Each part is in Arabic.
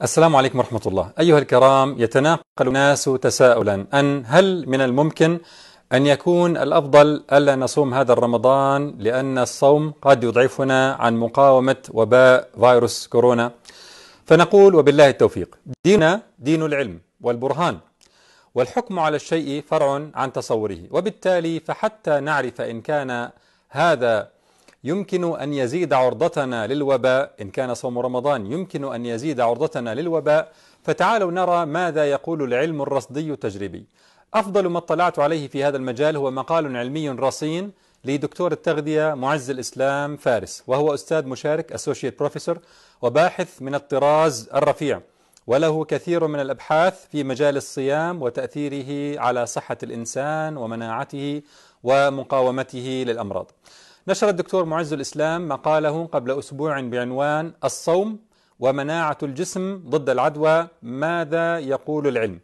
السلام عليكم ورحمة الله أيها الكرام يتناقل الناس تساؤلا أن هل من الممكن أن يكون الأفضل ألا نصوم هذا الرمضان لأن الصوم قد يضعفنا عن مقاومة وباء فيروس كورونا فنقول وبالله التوفيق ديننا دين العلم والبرهان والحكم على الشيء فرع عن تصوره وبالتالي فحتى نعرف إن كان هذا يمكن أن يزيد عرضتنا للوباء إن كان صوم رمضان يمكن أن يزيد عرضتنا للوباء فتعالوا نرى ماذا يقول العلم الرصدي التجريبي أفضل ما اطلعت عليه في هذا المجال هو مقال علمي رصين لدكتور التغذية معز الإسلام فارس وهو أستاذ مشارك أسوشيت بروفيسور وباحث من الطراز الرفيع وله كثير من الأبحاث في مجال الصيام وتأثيره على صحة الإنسان ومناعته ومقاومته للأمراض نشر الدكتور معز الإسلام مقاله قبل أسبوع بعنوان الصوم ومناعة الجسم ضد العدوى ماذا يقول العلم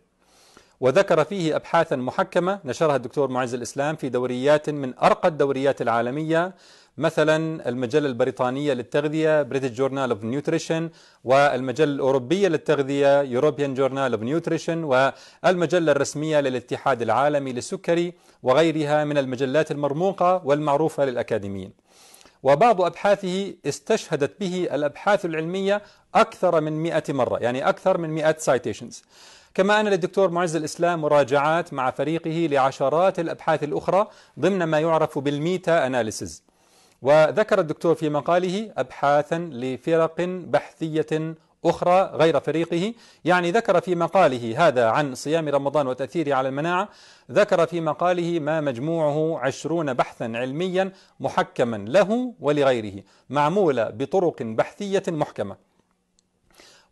وذكر فيه أبحاثا محكمة نشرها الدكتور معز الإسلام في دوريات من أرقى الدوريات العالمية مثلا المجلة البريطانية للتغذية British Journal of Nutrition والمجلة الأوروبية للتغذية European Journal of Nutrition والمجلة الرسمية للاتحاد العالمي للسكري وغيرها من المجلات المرموقة والمعروفة للأكاديميين وبعض أبحاثه استشهدت به الأبحاث العلمية أكثر من مئة مرة يعني أكثر من مئة سايتيشنز كما أن للدكتور معز الإسلام مراجعات مع فريقه لعشرات الأبحاث الأخرى ضمن ما يعرف بالميتا أناليسز وذكر الدكتور في مقاله أبحاثا لفرق بحثية أخرى غير فريقه يعني ذكر في مقاله هذا عن صيام رمضان وتأثيره على المناعة ذكر في مقاله ما مجموعه عشرون بحثا علميا محكما له ولغيره معمولة بطرق بحثية محكمة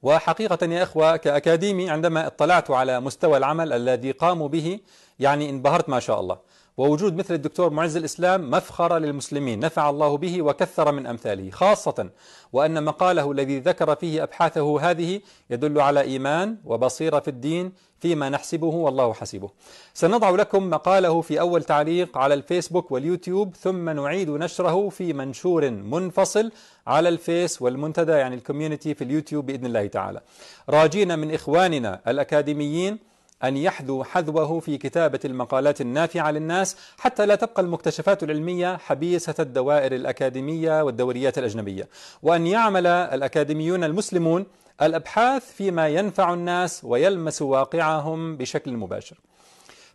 وحقيقة يا إخوة كأكاديمي عندما اطلعت على مستوى العمل الذي قاموا به يعني انبهرت ما شاء الله ووجود مثل الدكتور معز الإسلام مفخرة للمسلمين نفع الله به وكثر من أمثاله خاصة وأن مقاله الذي ذكر فيه أبحاثه هذه يدل على إيمان وبصيرة في الدين فيما نحسبه والله حسيبه سنضع لكم مقاله في أول تعليق على الفيسبوك واليوتيوب ثم نعيد نشره في منشور منفصل على الفيس والمنتدى يعني الكوميونتي في اليوتيوب بإذن الله تعالى راجينا من إخواننا الأكاديميين أن يحذو حذوه في كتابة المقالات النافعة للناس حتى لا تبقى المكتشفات العلمية حبيسة الدوائر الأكاديمية والدوريات الأجنبية وأن يعمل الأكاديميون المسلمون الأبحاث فيما ينفع الناس ويلمس واقعهم بشكل مباشر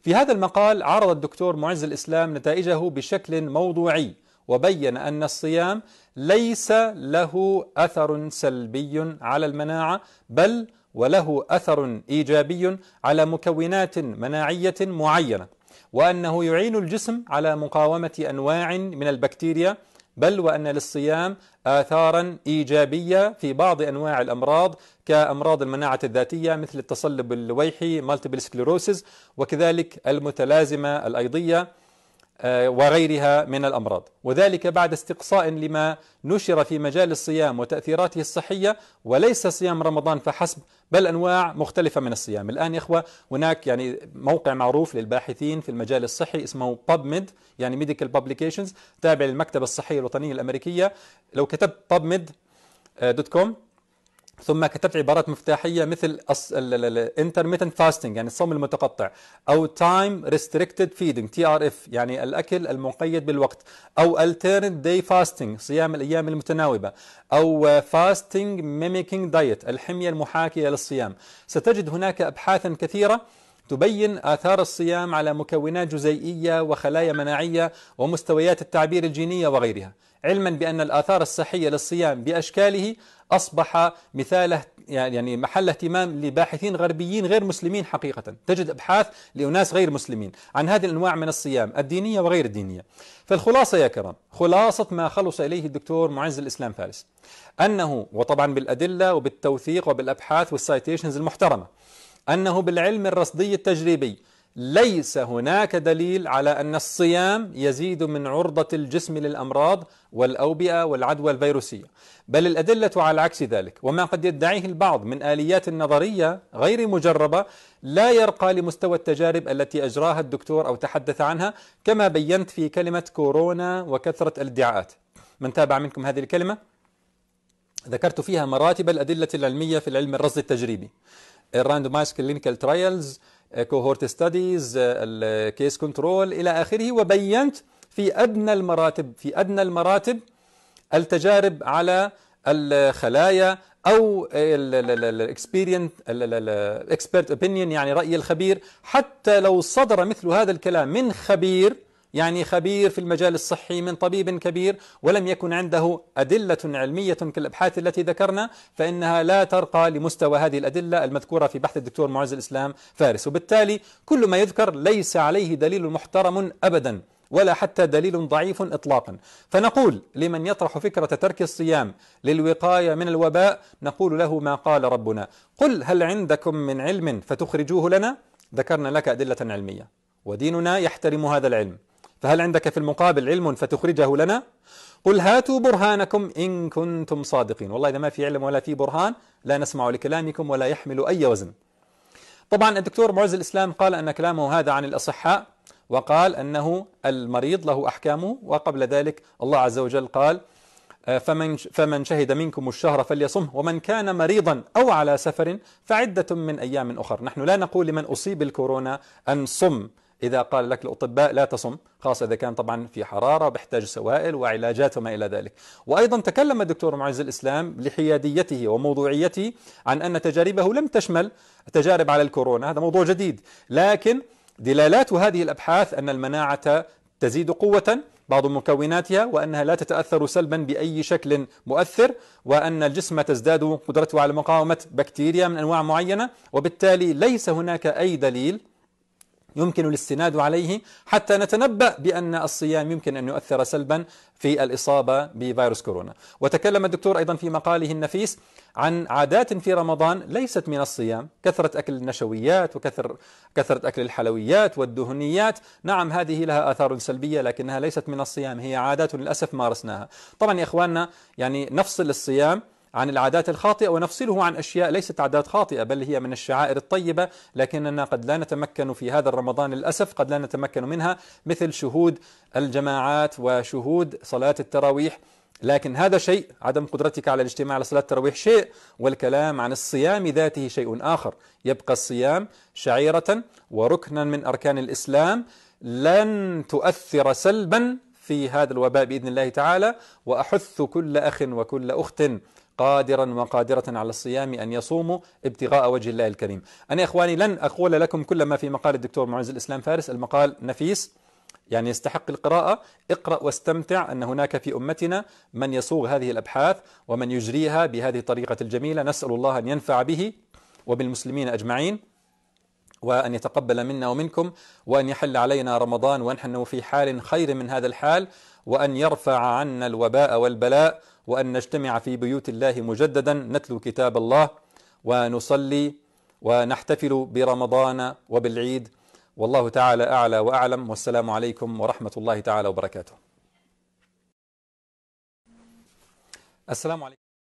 في هذا المقال عرض الدكتور معز الإسلام نتائجه بشكل موضوعي وبين أن الصيام ليس له أثر سلبي على المناعة بل وله أثر إيجابي على مكونات مناعية معينة وأنه يعين الجسم على مقاومة أنواع من البكتيريا بل وأن للصيام آثارا إيجابية في بعض أنواع الأمراض كأمراض المناعة الذاتية مثل التصلب الويحي مالتيبل سكليروسيس وكذلك المتلازمة الأيضية آه، وغيرها من الأمراض وذلك بعد استقصاء لما نشر في مجال الصيام وتأثيراته الصحية وليس صيام رمضان فحسب بل أنواع مختلفة من الصيام الآن يا إخوة هناك يعني موقع معروف للباحثين في المجال الصحي اسمه PubMed يعني Medical Publications تابع للمكتبة الصحية الوطنية الأمريكية لو كتبت PubMed آه، دوت كوم ثم كتبت عبارات مفتاحية مثل intermittent fasting يعني الصوم المتقطع أو time restricted feeding TRF يعني الأكل المقيد بالوقت أو alternate day fasting صيام الأيام المتناوبة أو fasting mimicking diet الحمية المحاكية للصيام ستجد هناك أبحاثا كثيرة تبين آثار الصيام على مكونات جزيئية وخلايا مناعية ومستويات التعبير الجينية وغيرها علما بأن الآثار الصحية للصيام بأشكاله أصبح مثال يعني-, يعني محل اهتمام لباحثين غربيين غير مسلمين حقيقة تجد أبحاث لأناس غير مسلمين عن هذه الأنواع من الصيام الدينية وغير الدينية فالخلاصة يا كرام خلاصة ما خلص إليه الدكتور معز الإسلام فارس أنه وطبعا بالأدلة وبالتوثيق وبالأبحاث والسايتيشنز المحترمة أنه بالعلم الرصدي التجريبي ليس هناك دليل على أن الصيام يزيد من عرضة الجسم للأمراض والأوبئة والعدوى الفيروسية بل الأدلة على عكس ذلك وما قد يدعيه البعض من آليات نظرية غير مجربة لا يرقى لمستوى التجارب التي أجراها الدكتور أو تحدث عنها كما بينت في كلمة كورونا وكثرة الادعاءات من تابع منكم هذه الكلمة ذكرت فيها مراتب الأدلة العلمية في العلم الرصد التجريبي الراندومايز كلينيكال ترايلز كوهورت ستاديز الكيس كنترول الى اخره وبينت في ادنى المراتب في ادنى المراتب التجارب على الخلايا او الاكسبيرينس الاكسبيرت اوبينيون يعني راي الخبير حتى لو صدر مثل هذا الكلام من خبير يعني خبير في المجال الصحي من طبيب كبير ولم يكن عنده أدلة علمية كالأبحاث التي ذكرنا فإنها لا ترقى لمستوى هذه الأدلة المذكورة في بحث الدكتور معز الإسلام فارس وبالتالي كل ما يذكر ليس عليه دليل محترم أبدا ولا حتى دليل ضعيف اطلاقا فنقول لمن يطرح فكره ترك الصيام للوقايه من الوباء نقول له ما قال ربنا قل هل عندكم من علم فتخرجوه لنا ذكرنا لك ادله علميه وديننا يحترم هذا العلم فهل عندك في المقابل علم فتخرجه لنا قل هاتوا برهانكم إن كنتم صادقين والله إذا ما في علم ولا في برهان لا نسمع لكلامكم ولا يحمل أي وزن طبعا الدكتور معز الإسلام قال أن كلامه هذا عن الأصحاء وقال أنه المريض له أحكامه وقبل ذلك الله عز وجل قال آه، فمن فمن شهد منكم الشهر فليصمه ومن كان مريضا او على سفر فعده من ايام اخر، نحن لا نقول لمن اصيب الكورونا ان صم إذا قال لك الأطباء لا تصم خاصة إذا كان طبعا في حرارة بيحتاج سوائل وعلاجات وما إلى ذلك وأيضا تكلم الدكتور معز الإسلام لحياديته وموضوعيته عن أن تجاربه لم تشمل تجارب على الكورونا هذا موضوع جديد لكن دلالات هذه الأبحاث أن المناعة تزيد قوة بعض مكوناتها وأنها لا تتأثر سلبا بأي شكل مؤثر وأن الجسم تزداد قدرته على مقاومة بكتيريا من أنواع معينة وبالتالي ليس هناك أي دليل يمكن الاستناد عليه حتى نتنبأ بأن الصيام يمكن أن يؤثر سلبا في الإصابة بفيروس كورونا وتكلم الدكتور أيضا في مقاله النفيس عن عادات في رمضان ليست من الصيام كثرة أكل النشويات وكثر كثرة أكل الحلويات والدهنيات نعم هذه لها آثار سلبية لكنها ليست من الصيام هي عادات للأسف مارسناها طبعا يا إخواننا يعني نفصل الصيام عن العادات الخاطئة ونفصله عن أشياء ليست عادات خاطئة بل هي من الشعائر الطيبة لكننا قد لا نتمكن في هذا الرمضان للأسف قد لا نتمكن منها مثل شهود الجماعات وشهود صلاة التراويح لكن هذا شيء عدم قدرتك على الاجتماع لصلاة التراويح شيء والكلام عن الصيام ذاته شيء آخر يبقى الصيام شعيرة وركنا من أركان الإسلام لن تؤثر سلبا في هذا الوباء بإذن الله تعالى وأحث كل أخ وكل أخت قادرا وقادرة على الصيام أن يصوموا ابتغاء وجه الله الكريم أنا إخواني لن أقول لكم كل ما في مقال الدكتور معز الإسلام فارس المقال نفيس يعني يستحق القراءة اقرأ واستمتع أن هناك في أمتنا من يصوغ هذه الأبحاث ومن يجريها بهذه الطريقة الجميلة نسأل الله أن ينفع به وبالمسلمين أجمعين وأن يتقبل منا ومنكم وأن يحل علينا رمضان ونحن في حال خير من هذا الحال وأن يرفع عنا الوباء والبلاء وأن نجتمع في بيوت الله مجددا نتلو كتاب الله ونصلي ونحتفل برمضان وبالعيد والله تعالى أعلى وأعلم والسلام عليكم ورحمة الله تعالى وبركاته السلام عليكم